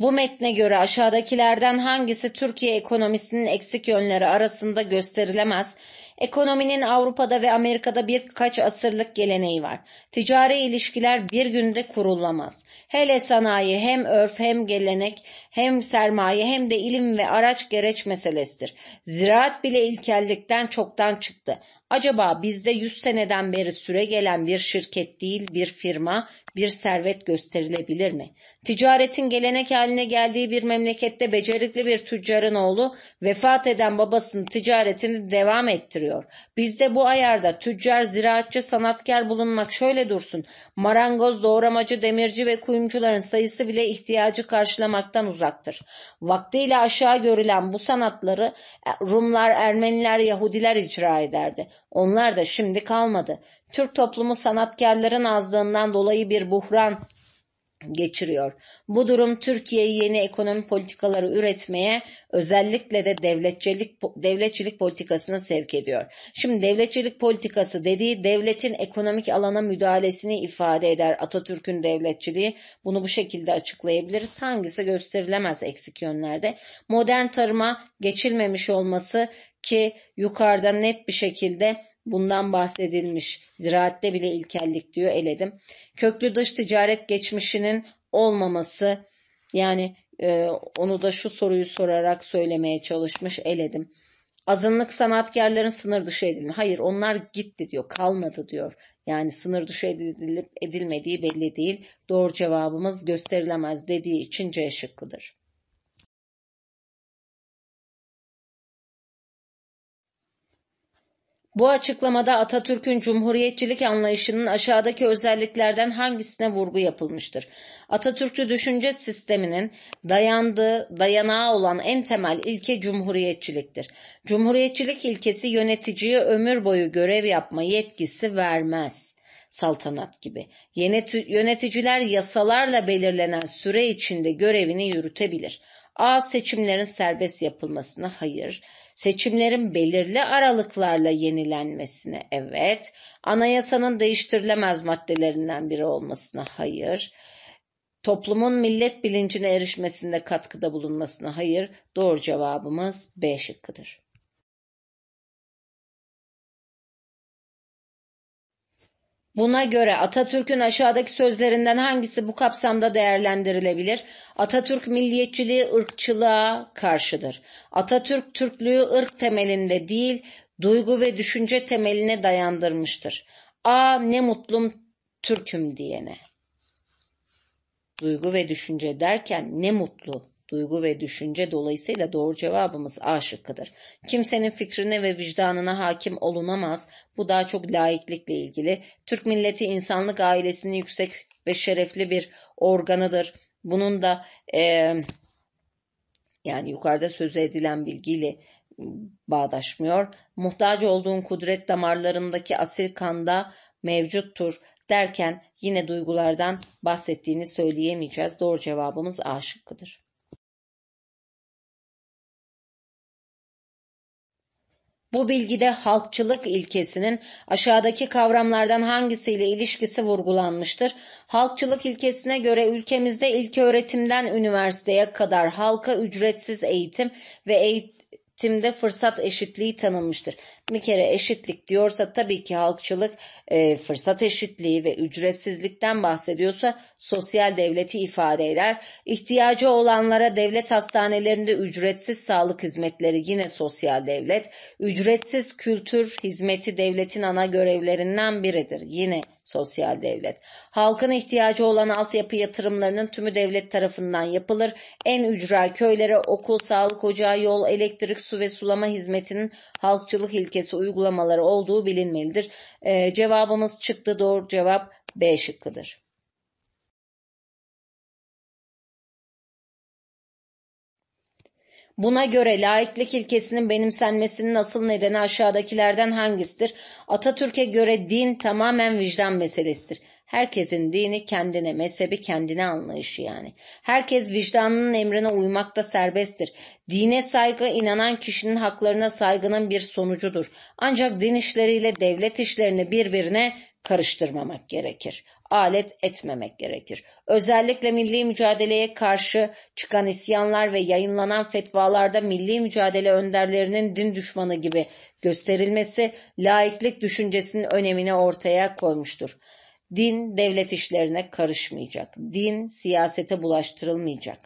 Bu metne göre aşağıdakilerden hangisi Türkiye ekonomisinin eksik yönleri arasında gösterilemez, Ekonominin Avrupa'da ve Amerika'da birkaç asırlık geleneği var. Ticari ilişkiler bir günde kurulamaz. Hele sanayi hem örf hem gelenek hem sermaye hem de ilim ve araç gereç meselesidir. Ziraat bile ilkellikten çoktan çıktı. Acaba bizde 100 seneden beri süre gelen bir şirket değil, bir firma, bir servet gösterilebilir mi? Ticaretin gelenek haline geldiği bir memlekette becerikli bir tüccarın oğlu vefat eden babasının ticaretini devam ettiriyor. Bizde bu ayarda tüccar, ziraatçı, sanatkar bulunmak şöyle dursun. Marangoz, doğramacı, demirci ve kuyumcuların sayısı bile ihtiyacı karşılamaktan uzaktır. Vaktiyle aşağı görülen bu sanatları e, Rumlar, Ermeniler, Yahudiler icra ederdi. Onlar da şimdi kalmadı. Türk toplumu sanatkarların azlığından dolayı bir buhran geçiriyor. Bu durum Türkiye'yi yeni ekonomi politikaları üretmeye özellikle de devletçilik devletçilik politikasına sevk ediyor. Şimdi devletçilik politikası dediği devletin ekonomik alana müdahalesini ifade eder. Atatürk'ün devletçiliği bunu bu şekilde açıklayabiliriz. Hangisi gösterilemez eksik yönlerde. Modern tarıma geçilmemiş olması ki yukarıda net bir şekilde Bundan bahsedilmiş. Ziraatte bile ilkellik diyor eledim. Köklü dış ticaret geçmişinin olmaması yani e, onu da şu soruyu sorarak söylemeye çalışmış eledim. Azınlık sanatkarların sınır dışı edilme. Hayır onlar gitti diyor kalmadı diyor. Yani sınır dışı edilip edilmediği belli değil. Doğru cevabımız gösterilemez dediği için C şıkkıdır. Bu açıklamada Atatürk'ün cumhuriyetçilik anlayışının aşağıdaki özelliklerden hangisine vurgu yapılmıştır? Atatürkçü düşünce sisteminin dayandığı, dayanağı olan en temel ilke cumhuriyetçiliktir. Cumhuriyetçilik ilkesi yöneticiye ömür boyu görev yapma yetkisi vermez saltanat gibi. Yöneticiler yasalarla belirlenen süre içinde görevini yürütebilir. A. Seçimlerin serbest yapılmasına hayır seçimlerin belirli aralıklarla yenilenmesine evet, anayasanın değiştirilemez maddelerinden biri olmasına hayır, toplumun millet bilincine erişmesinde katkıda bulunmasına hayır, doğru cevabımız B şıkkıdır. Buna göre Atatürk'ün aşağıdaki sözlerinden hangisi bu kapsamda değerlendirilebilir? Atatürk milliyetçiliği ırkçılığa karşıdır. Atatürk Türklüğü ırk temelinde değil, duygu ve düşünce temeline dayandırmıştır. A ne mutlum Türk'üm diyene. Duygu ve düşünce derken ne mutlu Duygu ve düşünce dolayısıyla doğru cevabımız A şıkkıdır. Kimsenin fikrine ve vicdanına hakim olunamaz. Bu daha çok laiklikle ilgili. Türk milleti insanlık ailesinin yüksek ve şerefli bir organıdır. Bunun da e, yani yukarıda sözü edilen bilgiyle bağdaşmıyor. Muhtaç olduğun kudret damarlarındaki asil kanda mevcuttur derken yine duygulardan bahsettiğini söyleyemeyeceğiz. Doğru cevabımız A şıkkıdır. Bu bilgide halkçılık ilkesinin aşağıdaki kavramlardan hangisiyle ilişkisi vurgulanmıştır? Halkçılık ilkesine göre ülkemizde ilköğretimden üniversiteye kadar halka ücretsiz eğitim ve eğitim eğitimde fırsat eşitliği tanınmıştır. Bir kere eşitlik diyorsa tabii ki halkçılık e, fırsat eşitliği ve ücretsizlikten bahsediyorsa sosyal devleti ifade eder. İhtiyacı olanlara devlet hastanelerinde ücretsiz sağlık hizmetleri yine sosyal devlet. Ücretsiz kültür hizmeti devletin ana görevlerinden biridir. Yine sosyal devlet. Halkın ihtiyacı olan altyapı yatırımlarının tümü devlet tarafından yapılır. En ücra köylere okul, sağlık ocağı, yol, elektrik, su ve sulama hizmetinin halkçılık ilkesi uygulamaları olduğu bilinmelidir. E, cevabımız çıktı. Doğru cevap B şıkkıdır. Buna göre laiklik ilkesinin benimsenmesinin asıl nedeni aşağıdakilerden hangisidir? Atatürk'e göre din tamamen vicdan meselesidir. Herkesin dini kendine, mezhebi kendine anlayışı yani. Herkes vicdanının emrine uymakta serbesttir. Dine saygı inanan kişinin haklarına saygının bir sonucudur. Ancak din işleriyle devlet işlerini birbirine karıştırmamak gerekir. Alet etmemek gerekir. Özellikle milli mücadeleye karşı çıkan isyanlar ve yayınlanan fetvalarda milli mücadele önderlerinin din düşmanı gibi gösterilmesi laiklik düşüncesinin önemini ortaya koymuştur. Din devlet işlerine karışmayacak. Din siyasete bulaştırılmayacak.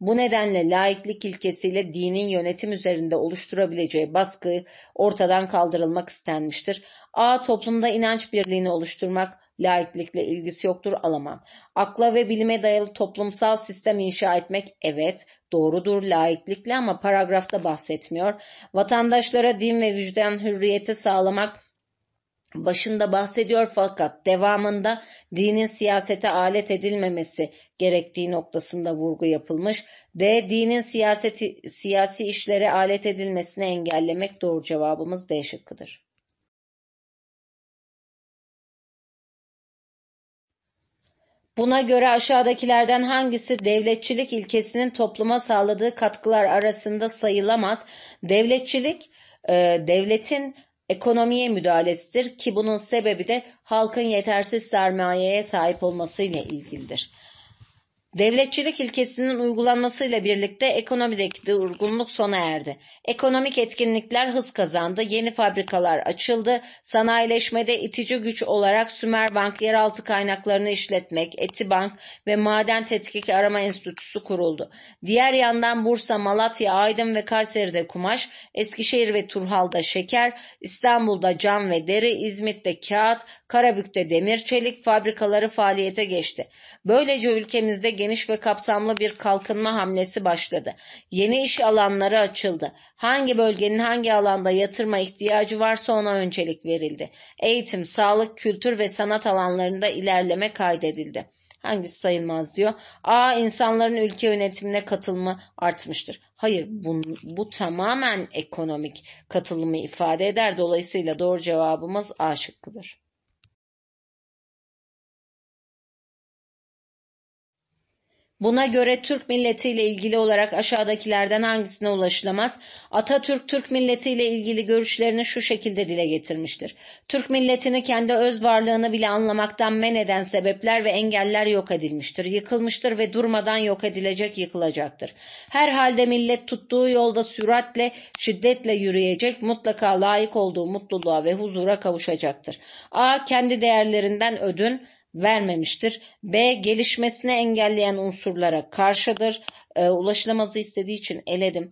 Bu nedenle laiklik ilkesiyle dinin yönetim üzerinde oluşturabileceği baskı ortadan kaldırılmak istenmiştir. A. Toplumda inanç birliğini oluşturmak laiklikle ilgisi yoktur alamam. Akla ve bilime dayalı toplumsal sistem inşa etmek evet doğrudur laiklikle ama paragrafta bahsetmiyor. Vatandaşlara din ve vicdan hürriyeti sağlamak başında bahsediyor fakat devamında dinin siyasete alet edilmemesi gerektiği noktasında vurgu yapılmış. D. Dinin siyaseti, siyasi işlere alet edilmesini engellemek doğru cevabımız D şıkkıdır. Buna göre aşağıdakilerden hangisi devletçilik ilkesinin topluma sağladığı katkılar arasında sayılamaz? Devletçilik, e, devletin ekonomiye müdahalesidir ki bunun sebebi de halkın yetersiz sermayeye sahip olmasıyla ilgilidir. Devletçilik ilkesinin uygulanmasıyla birlikte ekonomideki durgunluk sona erdi. Ekonomik etkinlikler hız kazandı, yeni fabrikalar açıldı, sanayileşmede itici güç olarak Sümerbank yeraltı kaynaklarını işletmek, Etibank ve Maden Tetkik Arama Enstitüsü kuruldu. Diğer yandan Bursa, Malatya, Aydın ve Kayseri'de kumaş, Eskişehir ve Turhal'da şeker, İstanbul'da cam ve deri, İzmit'te kağıt, Karabük'te demir, çelik fabrikaları faaliyete geçti. Böylece ülkemizde geniş ve kapsamlı bir kalkınma hamlesi başladı. Yeni iş alanları açıldı. Hangi bölgenin hangi alanda yatırma ihtiyacı varsa ona öncelik verildi. Eğitim, sağlık, kültür ve sanat alanlarında ilerleme kaydedildi. Hangisi sayılmaz diyor. A. insanların ülke yönetimine katılımı artmıştır. Hayır bu, bu tamamen ekonomik katılımı ifade eder. Dolayısıyla doğru cevabımız A şıkkıdır. Buna göre Türk milletiyle ilgili olarak aşağıdakilerden hangisine ulaşılamaz? Atatürk Türk milletiyle ilgili görüşlerini şu şekilde dile getirmiştir. Türk milletini kendi öz varlığını bile anlamaktan men eden sebepler ve engeller yok edilmiştir. Yıkılmıştır ve durmadan yok edilecek, yıkılacaktır. Her halde millet tuttuğu yolda süratle, şiddetle yürüyecek, mutlaka layık olduğu mutluluğa ve huzura kavuşacaktır. A. Kendi değerlerinden ödün, vermemiştir. B. Gelişmesini engelleyen unsurlara karşıdır. E, ulaşılamazı istediği için eledim.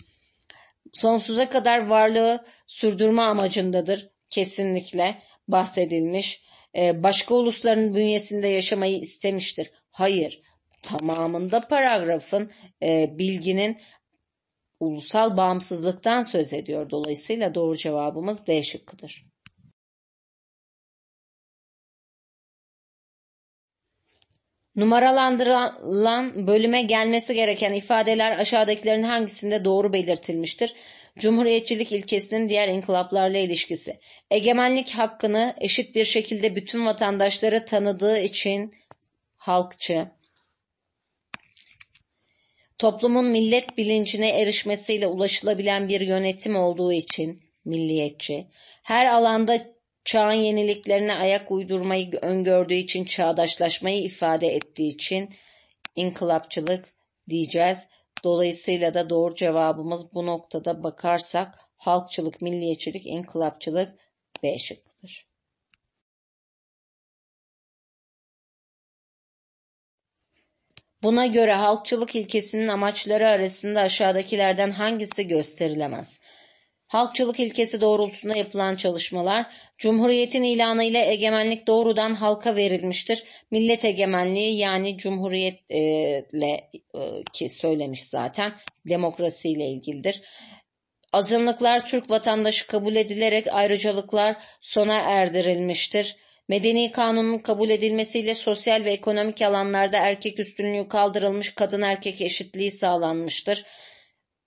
Sonsuza kadar varlığı sürdürme amacındadır. Kesinlikle bahsedilmiş. E, başka ulusların bünyesinde yaşamayı istemiştir. Hayır. Tamamında paragrafın e, bilginin ulusal bağımsızlıktan söz ediyor. Dolayısıyla doğru cevabımız D şıkkıdır. Numaralandırılan bölüme gelmesi gereken ifadeler aşağıdakilerin hangisinde doğru belirtilmiştir? Cumhuriyetçilik ilkesinin diğer inkılaplarla ilişkisi. Egemenlik hakkını eşit bir şekilde bütün vatandaşlara tanıdığı için halkçı. Toplumun millet bilincine erişmesiyle ulaşılabilen bir yönetim olduğu için milliyetçi. Her alanda çağın yeniliklerine ayak uydurmayı öngördüğü için çağdaşlaşmayı ifade ettiği için inkılapçılık diyeceğiz. Dolayısıyla da doğru cevabımız bu noktada bakarsak halkçılık, milliyetçilik, inkılapçılık B şıkkıdır. Buna göre halkçılık ilkesinin amaçları arasında aşağıdakilerden hangisi gösterilemez? halkçılık ilkesi doğrultusunda yapılan çalışmalar, Cumhuriyet'in ilanı ile egemenlik doğrudan halka verilmiştir. Millet egemenliği yani Cumhuriyet'le e, e, ki söylemiş zaten demokrasiyle ilgilidir. Azınlıklar Türk vatandaşı kabul edilerek ayrıcalıklar sona erdirilmiştir. Medeni kanunun kabul edilmesiyle sosyal ve ekonomik alanlarda erkek üstünlüğü kaldırılmış, kadın erkek eşitliği sağlanmıştır.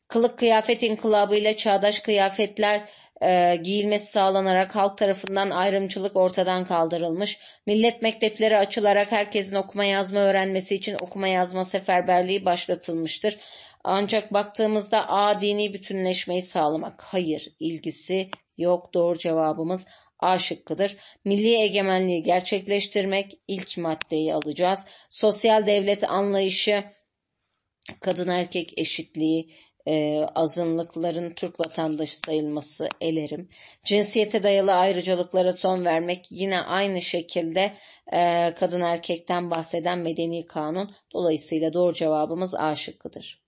Kılık kıyafet inkılabıyla çağdaş kıyafetler e, giyilmesi sağlanarak halk tarafından ayrımcılık ortadan kaldırılmış. Millet mektepleri açılarak herkesin okuma yazma öğrenmesi için okuma yazma seferberliği başlatılmıştır. Ancak baktığımızda A dini bütünleşmeyi sağlamak. Hayır, ilgisi yok. Doğru cevabımız A şıkkıdır. Milli egemenliği gerçekleştirmek ilk maddeyi alacağız. Sosyal devlet anlayışı, kadın erkek eşitliği, e, azınlıkların Türk vatandaşı sayılması elerim. Cinsiyete dayalı ayrıcalıklara son vermek yine aynı şekilde e, kadın erkekten bahseden medeni kanun. Dolayısıyla doğru cevabımız A şıkkıdır.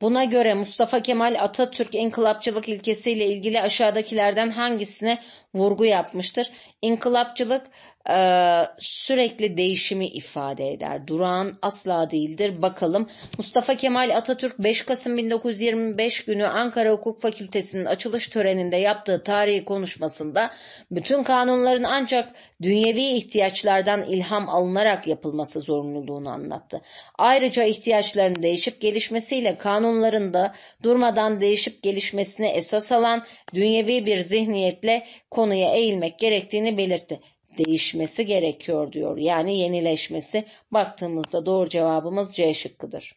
Buna göre Mustafa Kemal Atatürk inkılapçılık ilkesiyle ilgili aşağıdakilerden hangisine vurgu yapmıştır? İnkılapçılık e, sürekli değişimi ifade eder. Durağan asla değildir. Bakalım Mustafa Kemal Atatürk 5 Kasım 1925 günü Ankara Hukuk Fakültesi'nin açılış töreninde yaptığı tarihi konuşmasında bütün kanunların ancak dünyevi ihtiyaçlardan ilham alınarak yapılması zorunluluğunu anlattı. Ayrıca ihtiyaçların değişip gelişmesiyle kanunların da durmadan değişip gelişmesine esas alan dünyevi bir zihniyetle konuya eğilmek gerektiğini belirtti değişmesi gerekiyor diyor. Yani yenileşmesi. Baktığımızda doğru cevabımız C şıkkıdır.